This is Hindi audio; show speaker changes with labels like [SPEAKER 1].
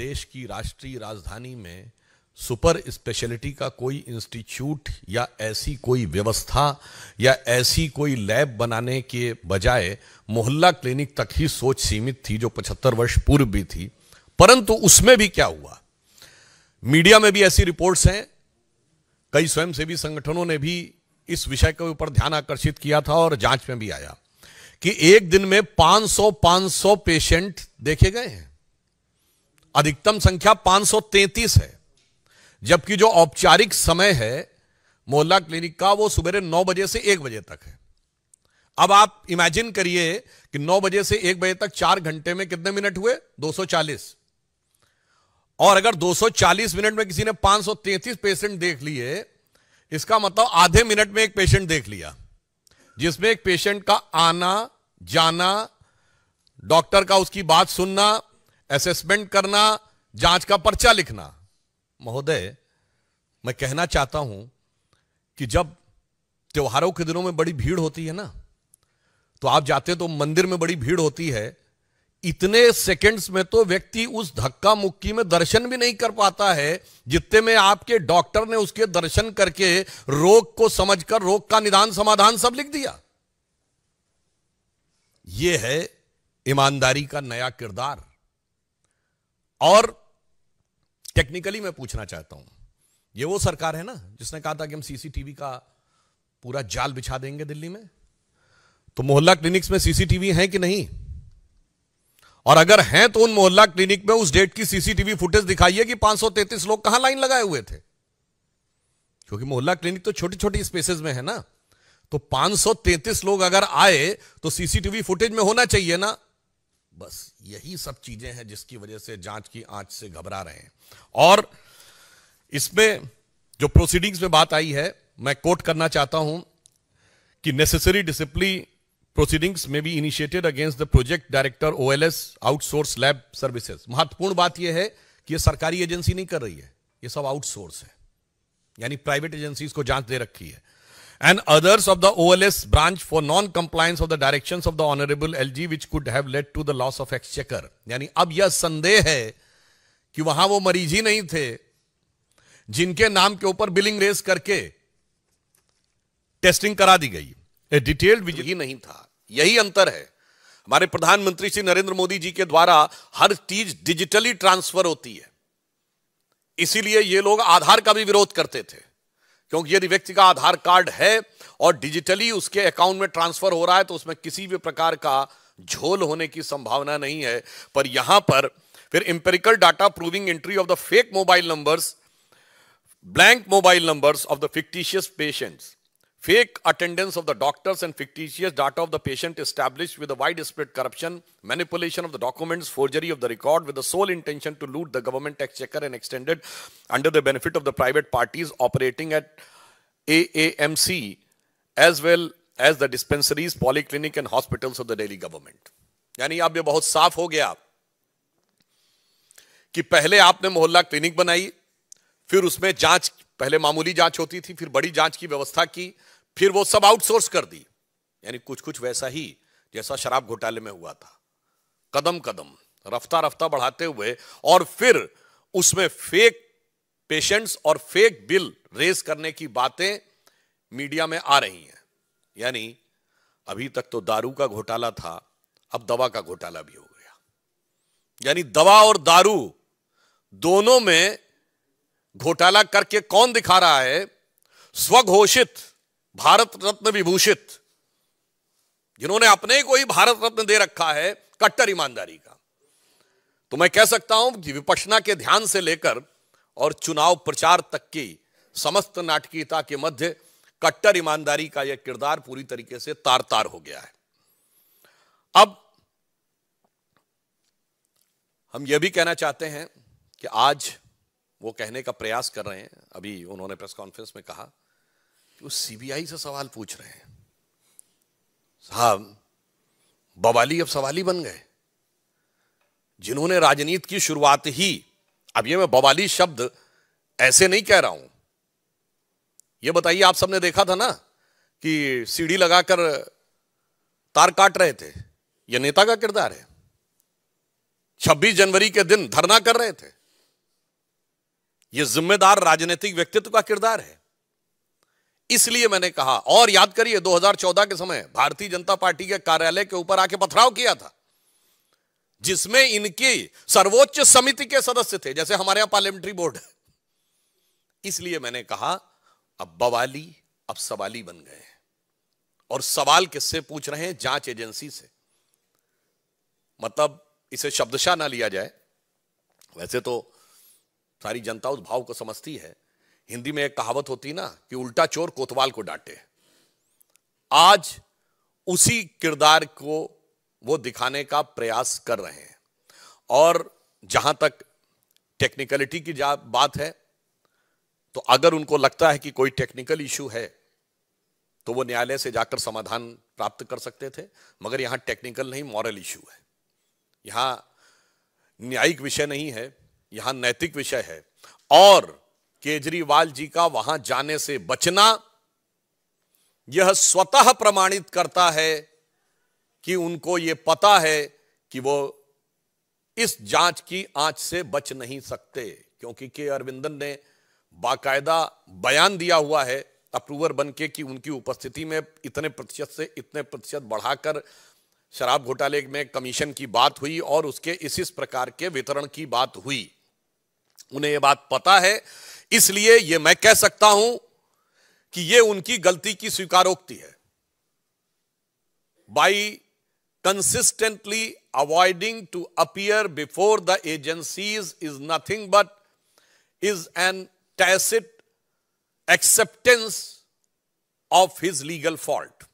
[SPEAKER 1] देश की राष्ट्रीय राजधानी में सुपर स्पेशलिटी का कोई इंस्टीट्यूट या ऐसी कोई व्यवस्था या ऐसी कोई लैब बनाने के बजाय मोहल्ला क्लिनिक तक ही सोच सीमित थी जो 75 वर्ष पूर्व भी थी परंतु उसमें भी क्या हुआ मीडिया में भी ऐसी रिपोर्ट्स हैं कई स्वयंसेवी संगठनों ने भी इस विषय के ऊपर ध्यान आकर्षित किया था और जांच में भी आया कि एक दिन में 500 500 पेशेंट देखे गए हैं अधिकतम संख्या 533 है जबकि जो औपचारिक समय है मोहल्ला क्लिनिक का वो सुबह नौ बजे से एक बजे तक है अब आप इमेजिन करिए कि नौ बजे से एक बजे तक चार घंटे में कितने मिनट हुए 240 और अगर 240 मिनट में किसी ने 533 पेशेंट देख लिए इसका मतलब आधे मिनट में एक पेशेंट देख लिया जिसमें एक पेशेंट का आना जाना डॉक्टर का उसकी बात सुनना असेसमेंट करना जांच का पर्चा लिखना महोदय मैं कहना चाहता हूं कि जब त्योहारों के दिनों में बड़ी भीड़ होती है ना तो आप जाते तो मंदिर में बड़ी भीड़ होती है इतने सेकंड्स में तो व्यक्ति उस धक्का मुक्की में दर्शन भी नहीं कर पाता है जितने में आपके डॉक्टर ने उसके दर्शन करके रोग को समझकर रोग का निदान समाधान सब लिख दिया यह है ईमानदारी का नया किरदार और टेक्निकली मैं पूछना चाहता हूं ये वो सरकार है ना जिसने कहा था कि हम सीसीटीवी का पूरा जाल बिछा देंगे दिल्ली में तो मोहल्ला क्लिनिक्स में सीसीटीवी है कि नहीं और अगर हैं तो उन मोहल्ला क्लिनिक में उस डेट की सीसीटीवी फुटेज दिखाइए कि 533 लोग कहां लाइन लगाए हुए थे क्योंकि मोहल्ला क्लिनिक तो छोटी छोटी स्पेसेस में है ना तो 533 लोग अगर आए तो सीसीटीवी फुटेज में होना चाहिए ना बस यही सब चीज़ें हैं जिसकी वजह से जांच की आंच से घबरा रहे हैं और इसमें जो प्रोसीडिंग्स में बात आई है मैं कोट करना चाहता हूं कि नेसेसरी डिसिप्ली प्रोसीडिंग्स में भी initiated against the project director OLS outsource lab services महत्वपूर्ण बात यह है कि यह सरकारी एजेंसी नहीं कर रही है यह सब आउटसोर्स है यानी प्राइवेट एजेंसीज को जांच दे रखी है and others of the OLS branch for non-compliance of the directions of the Honorable LG which could have led to the loss of exchequer. यानी अब यह संदेह है कि वहां वो मरीज ही नहीं थे जिनके नाम के ऊपर बिलिंग रेस करके टेस्टिंग करा दी गई डिटेल्ड विजिट ही नहीं था यही अंतर है हमारे प्रधानमंत्री श्री नरेंद्र मोदी जी के द्वारा हर चीज डिजिटली ट्रांसफर होती है इसीलिए ये लोग आधार का भी विरोध करते थे क्योंकि यदि व्यक्ति का आधार कार्ड है और डिजिटली उसके अकाउंट में ट्रांसफर हो रहा है तो उसमें किसी भी प्रकार का झोल होने की संभावना नहीं है पर यहां पर फिर empirical data proving entry of the fake mobile numbers blank mobile numbers of the fictitious patients Fake attendance of the doctors and fictitious data of the patient established with the widespread corruption, manipulation of the documents, forgery of the record with the sole intention to loot the government exchequer and extended under the benefit of the private parties operating at AAMC as well as the dispensaries, polyclinic and hospitals of the Delhi government. यानी अब ये बहुत साफ हो गया कि पहले आपने मोहल्ला क्लिनिक बनाई फिर उसमें जांच पहले मामूली जांच होती थी फिर बड़ी जांच की व्यवस्था की फिर वो सब आउटसोर्स कर दी यानी कुछ कुछ वैसा ही जैसा शराब घोटाले में हुआ था कदम कदम रफ्ता रफ्ता बढ़ाते हुए और फिर उसमें फेक पेशेंट्स और फेक बिल रेस करने की बातें मीडिया में आ रही हैं यानी अभी तक तो दारू का घोटाला था अब दवा का घोटाला भी हो गया यानी दवा और दारू दोनों में घोटाला करके कौन दिखा रहा है स्वघोषित भारत रत्न विभूषित जिन्होंने अपने को ही भारत रत्न दे रखा है कट्टर ईमानदारी का तो मैं कह सकता हूं कि विपक्षना के ध्यान से लेकर और चुनाव प्रचार तक की समस्त नाटकीयता के मध्य कट्टर ईमानदारी का यह किरदार पूरी तरीके से तार तार हो गया है अब हम यह भी कहना चाहते हैं कि आज वो कहने का प्रयास कर रहे हैं अभी उन्होंने प्रेस कॉन्फ्रेंस में कहा कि वो सीबीआई से सवाल पूछ रहे हैं साहब बवाली अब सवाली बन गए जिन्होंने राजनीति की शुरुआत ही अब ये मैं बवाली शब्द ऐसे नहीं कह रहा हूं ये बताइए आप सबने देखा था ना कि सीढ़ी लगाकर तार काट रहे थे ये नेता का किरदार है 26 जनवरी के दिन धरना कर रहे थे ये जिम्मेदार राजनीतिक व्यक्तित्व का किरदार है इसलिए मैंने कहा और याद करिए 2014 के समय भारतीय जनता पार्टी के कार्यालय के ऊपर आके पथराव किया था जिसमें इनकी सर्वोच्च समिति के सदस्य थे जैसे हमारे यहां पार्लियामेंट्री बोर्ड इसलिए मैंने कहा अब बवाली अब सवाली बन गए और सवाल किससे पूछ रहे हैं जांच एजेंसी से मतलब इसे शब्दशाह ना लिया जाए वैसे तो सारी जनता उस भाव को समझती है हिंदी में एक कहावत होती ना कि उल्टा चोर कोतवाल को डांटे आज उसी किरदार को वो दिखाने का प्रयास कर रहे हैं और जहां तक टेक्निकलिटी की बात है तो अगर उनको लगता है कि कोई टेक्निकल इशू है तो वो न्यायालय से जाकर समाधान प्राप्त कर सकते थे मगर यहां टेक्निकल नहीं मॉरल इशू है यहां न्यायिक विषय नहीं है यहां नैतिक विषय है और केजरीवाल जी का वहां जाने से बचना यह स्वतः प्रमाणित करता है कि उनको यह पता है कि वो इस जांच की आंच से बच नहीं सकते क्योंकि के अरविंदन ने बाकायदा बयान दिया हुआ है अप्रूवर बन के कि उनकी उपस्थिति में इतने प्रतिशत से इतने प्रतिशत बढ़ाकर शराब घोटाले में कमीशन की बात हुई और उसके इस इस प्रकार के वितरण की बात हुई उन्हें यह बात पता है इसलिए यह मैं कह सकता हूं कि यह उनकी गलती की स्वीकारोक्ति है by consistently avoiding to appear before the agencies is nothing but is an tacit acceptance of his legal fault